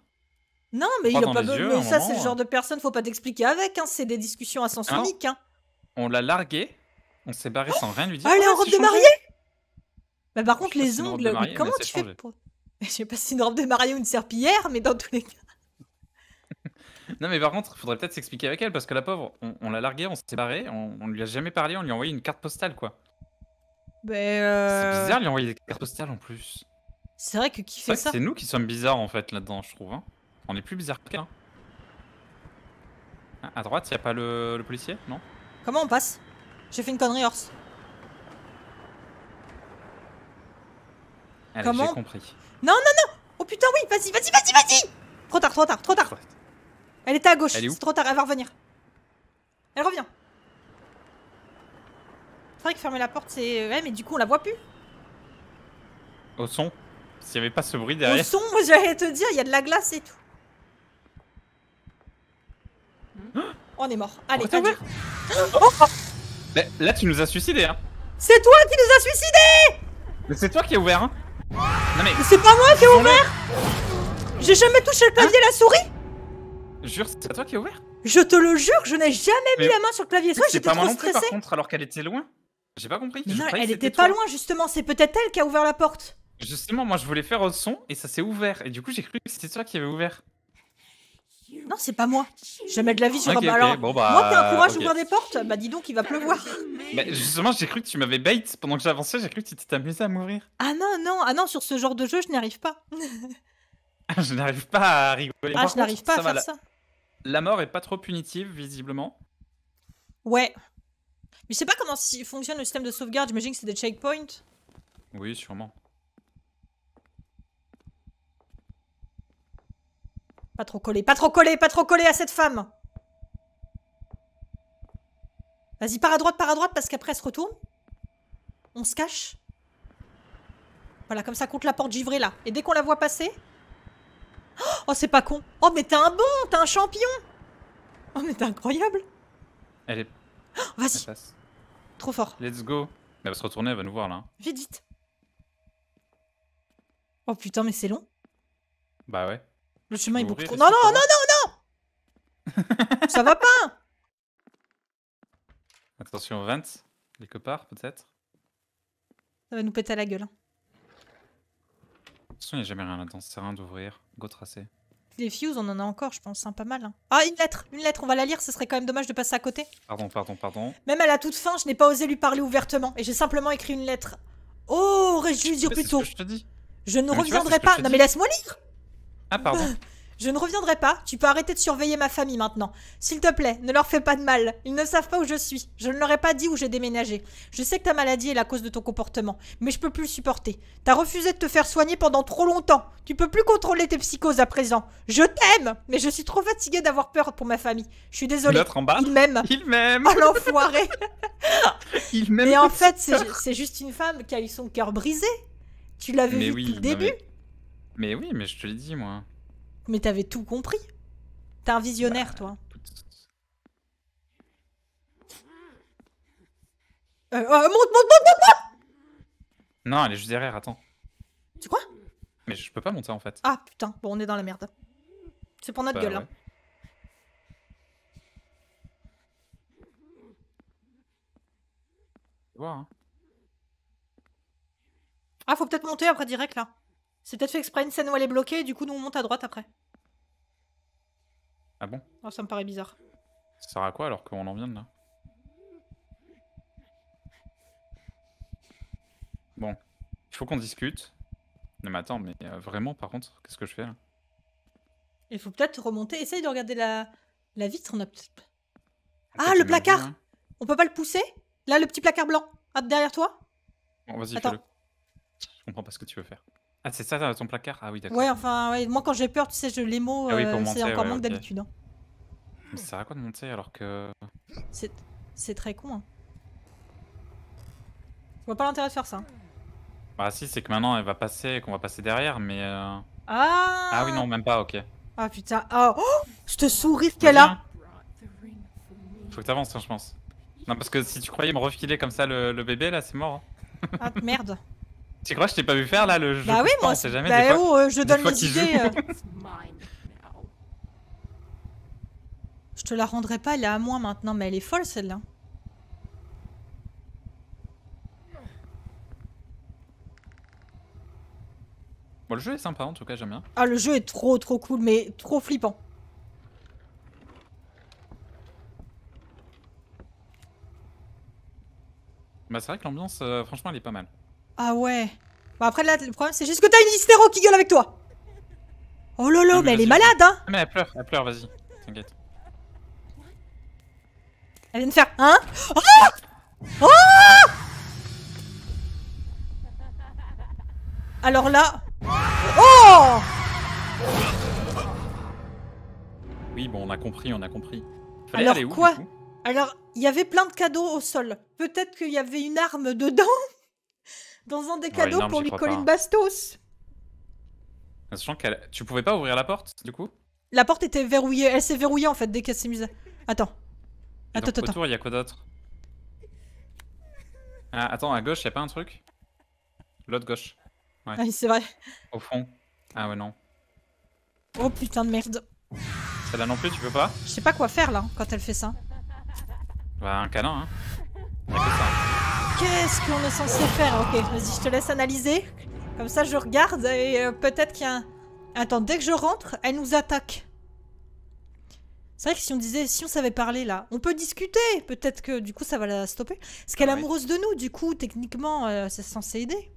Non, mais pas Mais ça, c'est le genre hein. de personne, faut pas t'expliquer avec, hein. C'est des discussions à sens hein unique, hein. On l'a largué, on s'est barré oh sans rien lui dire. Elle est oh, en robe de mariée bah, par contre, les ongles, comment tu fais Je sais pas si une robe de mariée ou une serpillière, mais dans tous les cas. non, mais par contre, il faudrait peut-être s'expliquer avec elle parce que la pauvre, on, l'a larguée, on s'est barré on, lui a jamais parlé, on lui a envoyé une carte postale, quoi. Bah, c'est euh, bizarre, lui envoyer des cartes postales en plus. C'est vrai que qui fait ça C'est nous qui sommes bizarres en fait là-dedans, je trouve. Hein. On est plus bizarres qu'elle. Hein. Ah, à droite, y a pas le, le policier, non Comment on passe J'ai fait une connerie, Horse. Comment compris. Non, non, non Oh putain, oui, vas-y, vas-y, vas-y, vas-y Trop tard, trop tard, trop tard Elle était à gauche, c'est trop tard, elle va revenir. Elle revient. C'est vrai que fermer la porte, c'est... Ouais, mais du coup, on la voit plus. Au son S'il n'y avait pas ce bruit derrière. Au son, moi j'allais te dire, il y a de la glace et tout. Mmh. on est mort. Allez, on oh, oh Mais là, tu nous as suicidé hein C'est toi qui nous as suicidés Mais c'est toi qui as ouvert, hein mais. C'est pas moi qui ai ouvert J'ai jamais touché le clavier hein la souris Jure, c'est toi qui ai ouvert Je te le jure, je n'ai jamais mis la main sur le clavier. C'est pas trop par contre, alors qu'elle était loin. J'ai pas compris. Non, elle était pas loin justement. C'est peut-être elle qui a ouvert la porte. Justement, moi je voulais faire un son et ça s'est ouvert. Et du coup, j'ai cru que c'était toi qui avais ouvert. Non, c'est pas moi. Jamais de la vie sur un okay, ballon. Bah, moi, t'es un courage ouvrir des portes Bah dis donc, il va pleuvoir. Mais justement, j'ai cru que tu m'avais bait pendant que j'avançais. J'ai cru que tu t'étais amusé à mourir Ah non, non, ah non, sur ce genre de jeu, je n'y arrive pas. Ah, je n'arrive pas à rigoler. Ah, je n'arrive pas à faire ça. La mort est pas trop punitive, visiblement. Ouais. Mais je sais pas comment fonctionne le système de sauvegarde. J'imagine que c'est des checkpoints. Oui, sûrement. Pas trop collé, pas trop collé, pas trop collé à cette femme Vas-y, par à droite, par à droite, parce qu'après elle se retourne. On se cache. Voilà, comme ça, contre la porte givrée, là. Et dès qu'on la voit passer... Oh, c'est pas con Oh, mais t'es un bon T'es un champion Oh, mais t'es incroyable Elle est... Oh, vas-y Trop fort. Let's go Elle va se retourner, elle va nous voir, là. Vite, vite Oh putain, mais c'est long Bah ouais. Le chemin est beaucoup trop. Non, non, non, non, non Ça va pas Attention, 20, quelque part, peut-être. Ça va nous péter à la gueule. Hein. De toute façon, il n'y a jamais rien là-dedans, C'est rien d'ouvrir. Go tracer. Les fuse, on en a encore, je pense, hein, pas mal. Hein. Ah, une lettre Une lettre, on va la lire, ce serait quand même dommage de passer à côté. Pardon, pardon, pardon. Même à la toute fin, je n'ai pas osé lui parler ouvertement et j'ai simplement écrit une lettre. Oh, aurais-je dû lui dire Je ne reviendrai pas. Non, mais laisse-moi lire ah, pardon. Je ne reviendrai pas, tu peux arrêter de surveiller ma famille maintenant. S'il te plaît, ne leur fais pas de mal. Ils ne savent pas où je suis. Je ne leur ai pas dit où j'ai déménagé. Je sais que ta maladie est la cause de ton comportement, mais je peux plus le supporter. T'as refusé de te faire soigner pendant trop longtemps. Tu peux plus contrôler tes psychoses à présent. Je t'aime, mais je suis trop fatiguée d'avoir peur pour ma famille. Je suis désolée. L'autre en Il m'aime. Il m'aime. Oh l'enfoiré. Il m'aime. Mais en fait, c'est juste une femme qui a eu son cœur brisé. Tu l'avais vu depuis le début. Mais oui, mais je te l'ai dit, moi. Mais t'avais tout compris. T'es un visionnaire, bah, toi. Euh, oh, monte, monte, monte, monte, Non, elle est juste derrière, attends. C'est quoi Mais je peux pas monter, en fait. Ah, putain, bon, on est dans la merde. C'est pour notre bah gueule, hein. hein. Ah, faut peut-être monter après direct là. C'est peut-être fait exprès une scène où elle est bloquée, du coup, nous on monte à droite après. Ah bon oh, Ça me paraît bizarre. Ça sert à quoi alors qu'on en vient de là Bon, il faut qu'on discute. Non mais attends, mais euh, vraiment par contre, qu'est-ce que je fais là Il faut peut-être remonter. Essaye de regarder la, la vitre. On a Ah, le placard On peut pas le pousser Là, le petit placard blanc, derrière toi Bon, vas-y, fais-le. Je comprends pas ce que tu veux faire. Ah, c'est ça ton placard Ah oui, d'accord. Ouais, enfin, moi quand j'ai peur, tu sais, je, les mots, ah euh, c'est encore manque d'habitude. Hein. Ça sert à quoi de monter alors que. C'est très con. Hein. Je pas l'intérêt de faire ça. Bah, si, c'est que maintenant elle va passer, qu'on va passer derrière, mais. Euh, ah Ah oui, non, même pas, ok. Ah putain, ah, oh, Je te souris ce qu'elle a hein. Faut que t'avances, hein, je pense. Non, parce que si tu croyais me refiler comme ça le, bébé, là, c'est mort. Hein. Ah merde Tu crois que je t'ai pas vu faire là le jeu Bah oui, moi, bah oh, euh, je donne les idées. Euh. je te la rendrai pas, elle est à moi maintenant, mais elle est folle celle-là. Bon, le jeu est sympa en tout cas, j'aime bien. Ah, le jeu est trop trop cool, mais trop flippant. Bah, c'est vrai que l'ambiance, euh, franchement, elle est pas mal. Ah ouais. bon bah, après là, le problème c'est juste que t'as une hystéro qui gueule avec toi. Oh lolo, mais, elle est malade hein Mais elle pleure, elle pleure, vas-y. T'inquiète. Elle vient de faire Hein Alors là... Oh Oui, bon, on a compris, on a compris. Fallait Alors quoi Alors, il y avait plein de cadeaux au sol. Peut-être qu'il y avait une arme dedans dans un des cadeaux pour lui collines bastos. Sachant qu'elle. Tu pouvais pas ouvrir la porte, du coup La porte était verrouillée. Elle s'est verrouillée en fait dès qu'elle s'est mise. Attends. Attends, attends, attends. il y a quoi d'autre ah, Attends, à gauche, il y a pas un truc L'autre gauche. Ouais. Ah, c'est vrai. Au fond. Ah ouais, non. Oh putain de merde. Celle-là non plus, tu peux pas Je sais pas quoi faire là quand elle fait ça. Bah, un canon, hein. Qu'est-ce qu'on est censé faire Ok, vas-y, je te laisse analyser. Comme ça, je regarde et euh, peut-être qu'il y a un... Attends, dès que je rentre, elle nous attaque. C'est vrai que si on disait, si on savait parler là, on peut discuter. Peut-être que du coup, ça va la stopper. Parce qu'elle est ah amoureuse de nous, du coup, techniquement, euh, c'est censé aider.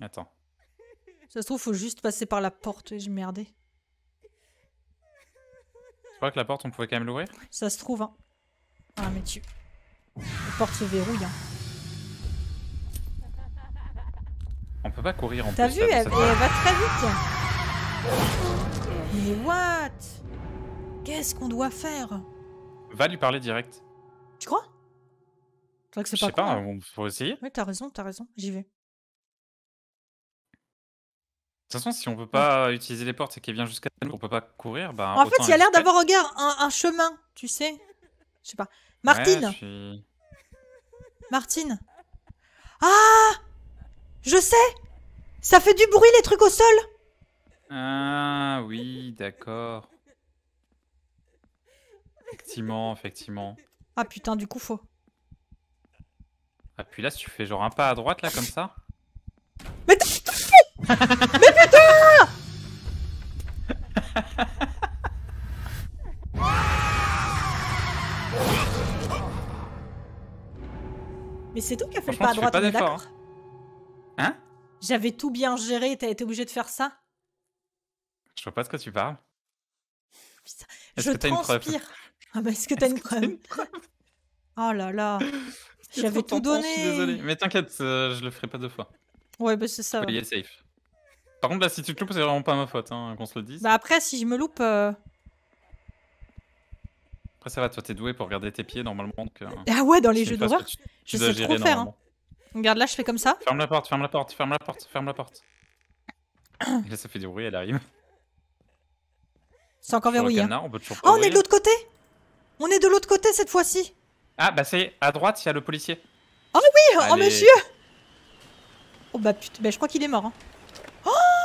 Attends. Ça se trouve, faut juste passer par la porte. Je merdé. Tu crois que la porte, on pouvait quand même l'ouvrir Ça se trouve, hein. Ah, mais tu. Les portes se verrouillent. Hein. On peut pas courir en T'as vu, elle, va très vite. Mais what Qu'est-ce qu'on doit faire Va lui parler direct. Tu crois Je crois que c'est pas Je sais pas, on faut essayer. Oui, t'as raison, t'as raison, j'y vais. De toute façon, si on peut pas utiliser les portes et qu'elle vient jusqu'à nous, on peut pas courir. Bah, en fait, il y a l'air d'avoir, un, chemin, tu sais. Je sais pas. Martine Martine Ah Je sais Ça fait du bruit les trucs au sol Ah oui, d'accord. Effectivement, effectivement. Ah putain, du coup, faut. Ah puis là, si tu fais genre un pas à droite, là, comme ça Mais Mais putain c'est toi qui as fait le pas à droite, on est d'accord Hein, hein J'avais tout bien géré, t'as été obligé de faire ça Je vois pas de quoi tu parles. Putain, je que transpire. Une preuve ah est-ce que t'as une, preuve ah, Oh là là. J'avais tout donné. Mais t'inquiète, euh, je le ferai pas deux fois. Ouais, bah c'est ça. Il est safe. Par contre, là, si tu te loupes, c'est vraiment pas ma faute, hein, qu'on se le dise. Bah après, si je me loupe, euh, après, ça va, toi, t'es doué pour regarder tes pieds normalement. Donc, euh, ah ouais, dans les jeux d'horreur, je sais trop faire. Hein. Regarde là, je fais comme ça. Ferme la porte, ferme la porte, ferme la porte, ferme la porte. là, ça fait du bruit, elle arrive. C'est encore verrouillé. Hein. On oh, on est de l'autre côté On est de l'autre côté cette fois-ci Ah, bah c'est à droite, il y a le policier. Oh oui, oh monsieur Oh bah putain, bah, je crois qu'il est mort. Hein.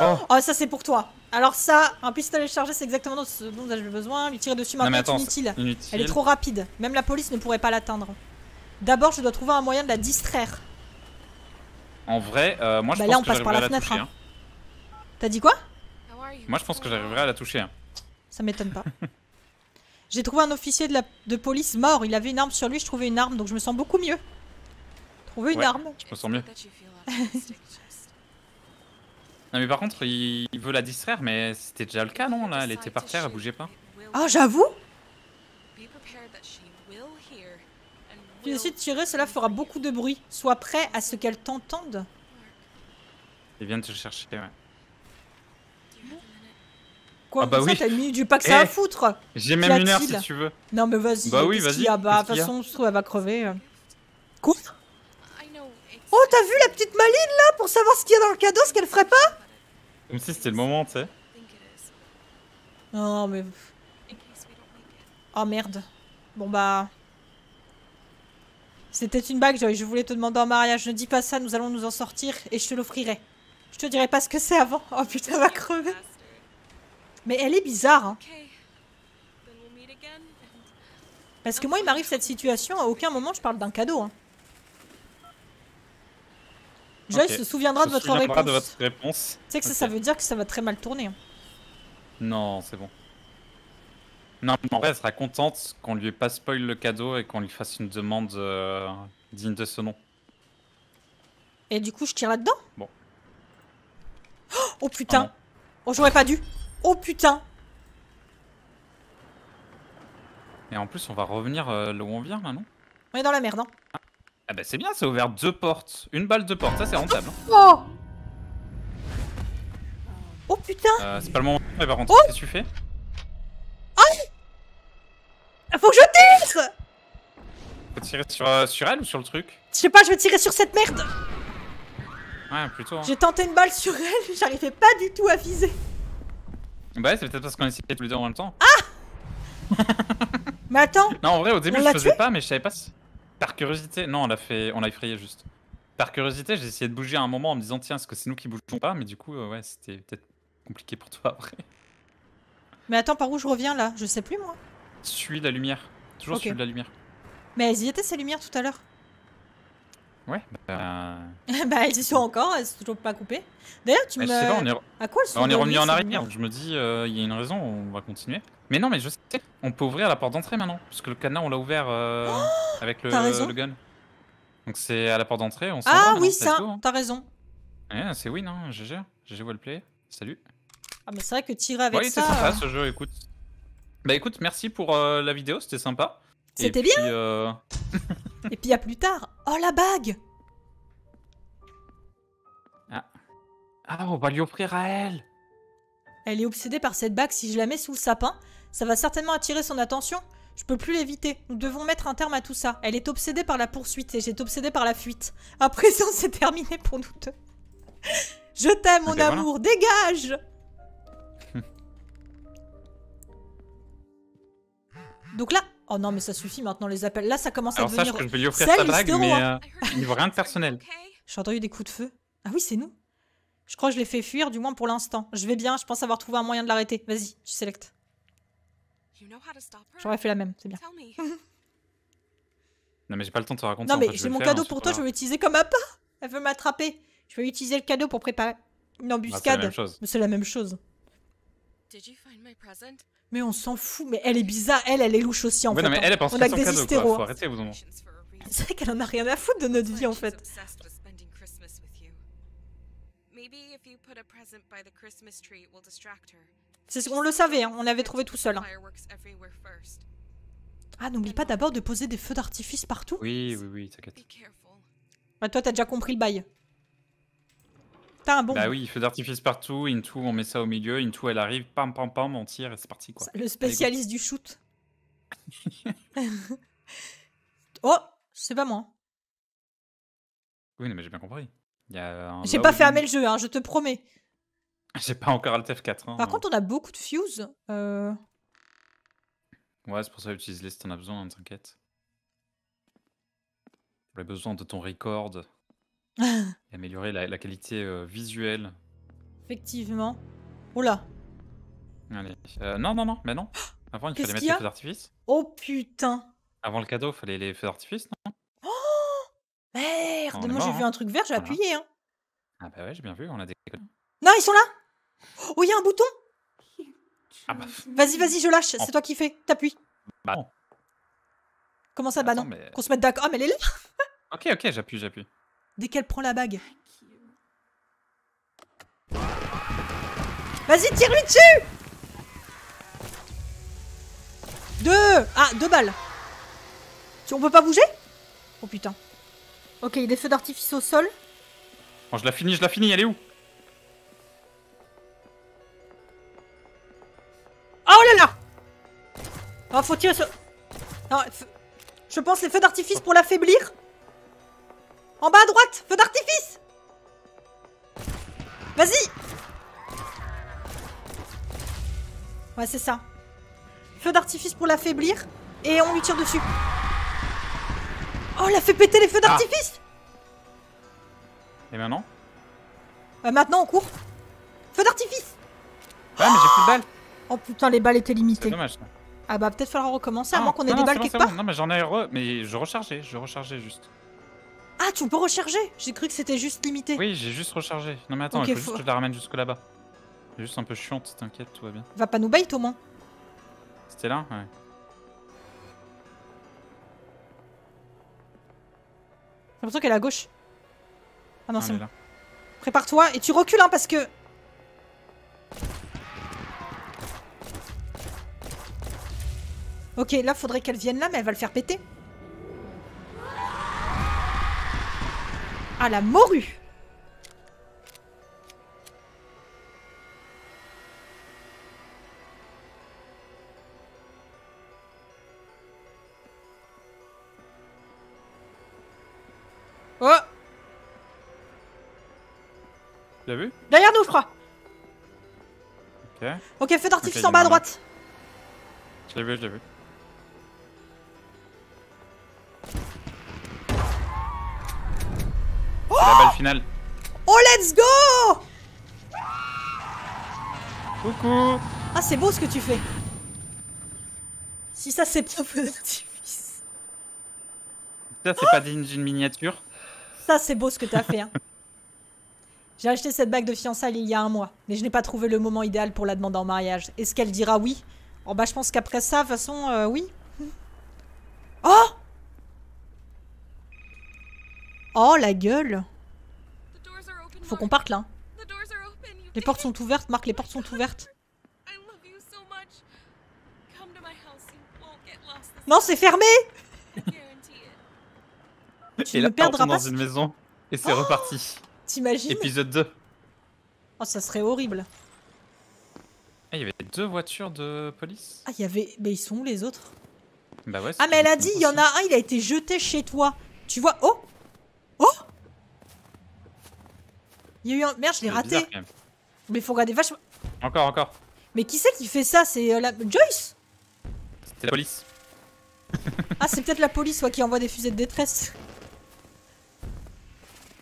Oh, ça c'est pour toi. Alors ça, un pistolet chargé, c'est exactement ce dont j'ai besoin. Lui tirer dessus maintenant, c'est inutile. Elle est trop rapide. Même la police ne pourrait pas l'atteindre. D'abord, je dois trouver un moyen de la distraire. En vrai, euh, moi je bah, pense là, on que passe par la, fenêtre. Hein. T'as dit quoi Moi je pense que j'arriverai à la toucher. Hein. Ça m'étonne pas. J'ai trouvé un officier de, la... police mort. Il avait une arme sur lui, je trouvais une arme, donc je me sens beaucoup mieux. Trouver une arme. Je me sens mieux. Non mais par contre, il, veut la distraire, mais c'était déjà le cas, non Là, elle était par terre, elle bougeait pas. oh, j'avoue Tu décides de tirer, cela fera beaucoup de bruit. Sois prêt à ce qu'elle t'entende. Elle vient de te chercher, ouais. Quoi, ah bah oui. t'as mis du pack ça à eh, foutre J'ai même une heure si tu veux. Non mais vas-y, bah oui, vas-y. bah de toute façon, je trouve, elle va crever. Quoi Oh, t'as vu la petite maline là pour savoir ce qu'il y a dans le cadeau, ce qu'elle ferait pas même si c'était le moment, tu sais. Non, mais. Oh merde. Bon bah. C'était une bague, je voulais te demander en mariage. Ne dis pas ça, nous allons nous en sortir et je te l'offrirai. Je te dirai pas ce que c'est avant. Oh putain, elle va crever. Mais elle est bizarre, hein. Parce que moi, il m'arrive cette situation, à aucun moment je parle d'un cadeau. Hein. Joy se souviendra de votre réponse. Tu sais que ça, veut dire que ça va très mal tourner. Hein. Non, c'est bon. Non, mais en elle sera contente qu'on lui ait pas spoil le cadeau et qu'on lui fasse une demande euh, digne de ce nom. Et du coup, je tire là-dedans Bon. Oh, oh putain ah Oh, j'aurais pas dû Oh putain Et en plus, on va revenir euh, là où on vient, là, non On est dans la merde, hein ah. Ah bah c'est bien, ça a ouvert deux portes. Une balle, deux portes, ça c'est rentable. Hein. Oh, oh putain euh, C'est pas le moment mais par contre, oh. qu'est-ce que tu fais Aïe ah, Faut que je tire Faut tirer sur, euh, sur elle ou sur le truc Je sais pas, je vais tirer sur cette merde Ouais, plutôt. Hein. J'ai tenté une balle sur elle, j'arrivais pas du tout à viser. Bah ouais, c'est peut-être parce qu'on essayait de les deux en même temps. Ah Mais attends Non, en vrai, au début, je faisais pas, mais je savais pas si... Par curiosité, non, on l'a fait, on l'a effrayé juste. Par curiosité, j'ai essayé de bouger à un moment en me disant tiens, est-ce que c'est nous qui bougeons pas Mais du coup, euh, ouais, c'était peut-être compliqué pour toi après. Mais attends, par où je reviens là Je sais plus moi. Suis la lumière. Toujours suis la lumière. Mais elles y étaient ces lumières tout à l'heure. Ouais, bah. Euh, bah, elles y sont encore, elles sont toujours pas coupées. D'ailleurs, tu me. on est, à quoi elles sont on est revenu en arrière, je me dis, euh, il y a une raison, on va continuer. Mais non, mais je sais, on peut ouvrir la porte d'entrée maintenant, parce que le cadenas on l'a ouvert euh, oh avec le, gun. Donc c'est à la porte d'entrée, on Ah oui, ça, hein, t'as raison. c'est win, hein, GG. GG wallplay, salut. Ah, mais c'est vrai que tirer avec ça. C'était sympa euh. ce jeu, écoute. Bah écoute, merci pour euh, la vidéo, c'était sympa. C'était bien. Et puis à plus tard. Oh la bague Ah, ah on va lui offrir à elle elle est obsédée par cette bague, si je la mets sous le sapin, ça va certainement attirer son attention. Je peux plus l'éviter. Nous devons mettre un terme à tout ça. Elle est obsédée par la poursuite et été obsédée par la fuite. À présent, c'est terminé pour nous deux. Je t'aime, mon ah, ben amour. Dégage Donc là... Oh non, mais ça suffit maintenant, les appels. Là, ça commence à devenir... Alors ça, je peux lui offrir sa bague, mais euh, rien de personnel. J'ai entendu des coups de feu. Ah oui, c'est nous. Je crois que je l'ai fait fuir, du moins pour l'instant. Je vais bien, je pense avoir trouvé un moyen de l'arrêter. Vas-y, tu sélectes. J'aurais fait la même, c'est bien. non mais j'ai pas le temps de te raconter. Non mais j'ai mon cadeau hein, pour toi, je vais l'utiliser comme appât. Elle veut m'attraper. Je vais utiliser le cadeau pour préparer une bah, embuscade. mais c'est la même chose. Mais on s'en fout, mais elle est bizarre, elle, elle est louche aussi en fait. elle, hein. on a des cadeau, C'est vrai qu'elle en a rien à foutre de notre vie en fait. On le savait, hein. on l'avait trouvé tout seul. Hein. Ah, n'oublie pas d'abord de poser des feux d'artifice partout. Oui, oui, oui, t'inquiète. Bah, toi, t'as déjà compris le bail. T'as un bon. Bah oui, feux d'artifice partout, Into, on met ça au milieu, Into, elle arrive, pam, pam, pam, on tire et c'est parti, quoi. Le spécialiste du shoot. oh, c'est pas moi. Oui, mais j'ai bien compris. J'ai pas fermé le jeu, hein, je te promets. J'ai pas encore Alt F4. Hein, Par contre, on a beaucoup de fuse. Euh. Ouais, c'est pour ça utilise-les si t'en as besoin, hein, t'inquiète. J'aurais besoin de ton record. et améliorer la, qualité euh, visuelle. Effectivement. Oula. Oh Allez. Euh, non, non, non, mais non. Avant, il fallait mettre les feux d'artifice. Oh putain. Avant le cadeau, il fallait les feux d'artifice, non Merde, moi j'ai vu un truc vert, j'ai hein. appuyé. Hein. Ah bah ouais, j'ai bien vu, on a des. Non, ils sont là Oh, il y a un bouton ah bah Vas-y, vas-y, je lâche, c'est toi qui fais, t'appuies. bah Comment ça, bah non Qu'on se mette d'accord. Oh mais elle est là Ok, ok, j'appuie, j'appuie. Dès qu'elle prend la bague. Vas-y, tire-lui dessus Deux Ah, deux balles. On peut pas bouger Oh putain. Ok, il y a des feux d'artifice au sol. Oh, je la finis, je la finis, elle est où ah, Oh là là Oh, faut tirer sur... je pense les feux d'artifice pour l'affaiblir. En bas à droite, feux d'artifice Vas-y Ouais, c'est ça. Feux d'artifice pour l'affaiblir, et on lui tire dessus. Oh, elle a fait péter les feux ah. d'artifice Et maintenant euh, Maintenant, on court Feu d'artifice Ouais, mais j'ai plus de balles Oh putain, les balles étaient limitées. dommage. Ah bah, peut-être falloir recommencer à avant ah, qu'on ait des balles quelque part. Bon. Non, mais j'en ai re... Mais je rechargeais, je rechargeais juste. Ah, tu peux recharger J'ai cru que c'était juste limité. Oui, j'ai juste rechargé. Non mais attends, je il faut, juste que je la ramène jusque là-bas. Juste un peu chiante, t'inquiète, tout va bien. Va pas nous bait au moins. C'était là Ouais. l'impression qu'elle est à gauche. Ah non, ah, c'est Prépare-toi et tu recules, hein, parce que... Ok, là, faudrait qu'elle vienne là, mais elle va le faire péter. Ah, la morue en bas à droite. Je l'ai vu, je l'ai vu. Oh la balle finale. Oh, let's go Coucou Ah, c'est beau ce que tu fais. Si ça, c'est pas peu d'artifice. Ça, c'est pas d'une miniature. Ça, c'est beau ce que t'as fait. Hein. J'ai acheté cette bague de fiançailles il y a un mois, mais je n'ai pas trouvé le moment idéal pour la demander en mariage. Est-ce qu'elle dira oui Oh bah je pense qu'après ça, de toute façon, euh, oui. Oh Oh la gueule Faut qu'on parte là. Hein. Les portes sont ouvertes, Marc, les portes sont ouvertes. Non, c'est fermé Tu ne me pas. dans une maison et c'est oh reparti. T'imagines Épisode 2. Oh, ça serait horrible. Ah, il y avait deux voitures de police Ah, il y avait. Mais ils sont où les autres Bah ouais. Ah, mais elle a dit, il y en a un, il a été jeté chez toi. Tu vois. Oh Oh Il y a eu un. Merde, je l'ai raté. Mais faut regarder vachement. Encore, encore. Mais qui c'est qui fait ça C'est euh, la. Joyce C'était la police. ah, c'est peut-être la police, qui envoie des fusées de détresse.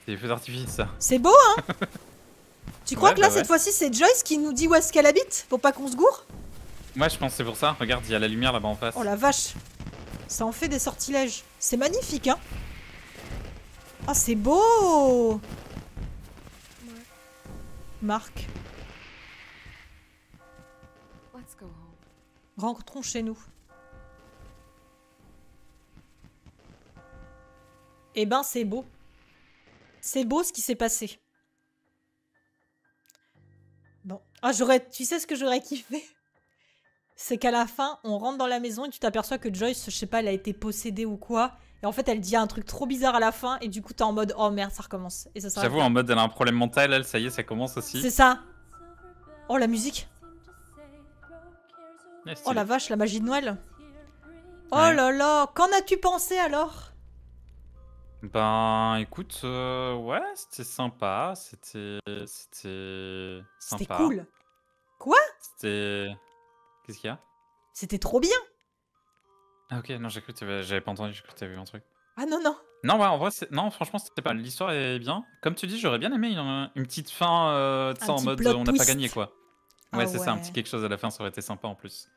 C'est des feux d'artifice, ça. C'est beau, hein Tu crois que là, bah cette fois-ci, c'est Joyce qui nous dit où est-ce qu'elle habite Pour pas qu'on se gourre Ouais, je pense c'est pour ça. Regarde, il y a la lumière là-bas en face. Oh la vache Ça en fait des sortilèges. C'est magnifique, hein Ah, oh, c'est beau Marc. Rentrons chez nous. Eh ben, c'est beau. C'est beau ce qui s'est passé. Bon. Ah, j'aurais. Tu sais ce que j'aurais kiffé C'est qu'à la fin, on rentre dans la maison et tu t'aperçois que Joyce, je sais pas, elle a été possédée ou quoi. Et en fait, elle dit un truc trop bizarre à la fin et du coup, t'es en mode oh merde, ça recommence. Et ça J'avoue, en mode elle a un problème mental, elle, ça y est, ça commence aussi. C'est ça. Oh la musique. Eh, oh la vache, la magie de Noël. Oh là là, qu'en as-tu pensé alors ben écoute, euh, ouais, c'était sympa, c'était. C'était. C'était cool Quoi C'était. Qu'est-ce qu'il y a C'était trop bien Ah ok, non, j'ai cru que j'avais pas entendu, j'ai cru que t'avais vu un truc. Ah non, non Non, ouais, en vrai, non, franchement, c'était pas. L'histoire est bien. Comme tu dis, j'aurais bien aimé une, petite fin, euh, en mode on n'a pas gagné quoi. Ah ouais, c'est ça, un petit quelque chose à la fin, ça aurait été sympa en plus.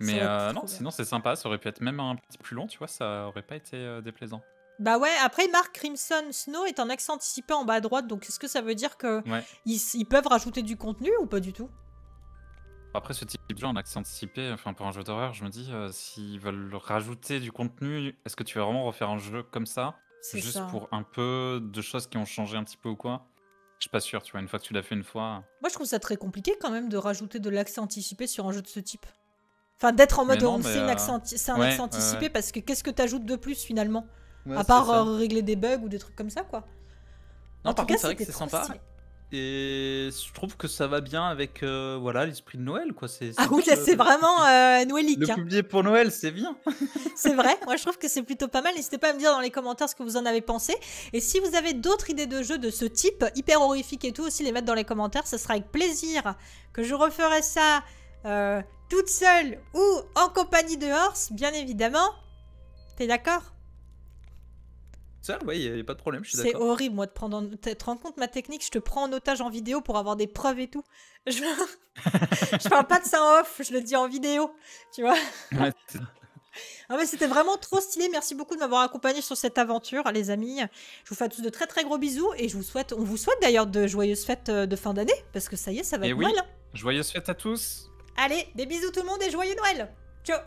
Mais euh, non, sinon c'est sympa, ça aurait pu être même un petit plus long, tu vois, ça aurait pas été euh, déplaisant. Bah ouais, après Mark Crimson Snow est un accent anticipé en bas à droite, donc est-ce que ça veut dire que ils, peuvent rajouter du contenu ou pas du tout Après ce type de jeu en accent anticipé, enfin pour un jeu d'horreur, je me dis euh, s'ils veulent rajouter du contenu, est-ce que tu vas vraiment refaire un jeu comme ça Juste pour un peu de choses qui ont changé un petit peu ou quoi je suis pas sûr, tu vois, une fois que tu l'as fait une fois. Moi, je trouve ça très compliqué quand même de rajouter de l'accent anticipé sur un jeu de ce type. Enfin, d'être en mode oh, euh, c'est un accent anticipé parce que qu'est-ce que t'ajoutes de plus finalement à part euh, régler des bugs ou des trucs comme ça, quoi. Non, en par c'est vrai que c'est sympa. Et je trouve que ça va bien avec euh, voilà l'esprit de Noël quoi. C'est, ah oui, c'est vraiment euh, noëlique. Le hein. pour Noël, c'est bien. c'est vrai. Moi, je trouve que c'est plutôt pas mal. N'hésitez pas à me dire dans les commentaires ce que vous en avez pensé. Et si vous avez d'autres idées de jeux de ce type, hyper horrifique et tout, aussi les mettre dans les commentaires. Ce sera avec plaisir que je referai ça euh, toute seule ou en compagnie de Horse, bien évidemment. T'es d'accord ça, il a, pas de problème, C'est horrible, moi, de prendre en... te compte, ma technique, je te prends en otage en vidéo pour avoir des preuves et tout. Je, je parle pas de ça off, je le dis en vidéo, tu vois. ah mais c'était vraiment trop stylé. Merci beaucoup de m'avoir accompagné sur cette aventure, les amis. Je vous fais à tous de très très gros bisous et je vous souhaite, on vous souhaite d'ailleurs de joyeuses fêtes euh, de fin d'année parce que ça y est, ça va et eh oui. Noël. Hein. Joyeuses fêtes à tous. Allez, des bisous tout le monde et joyeux Noël. Ciao.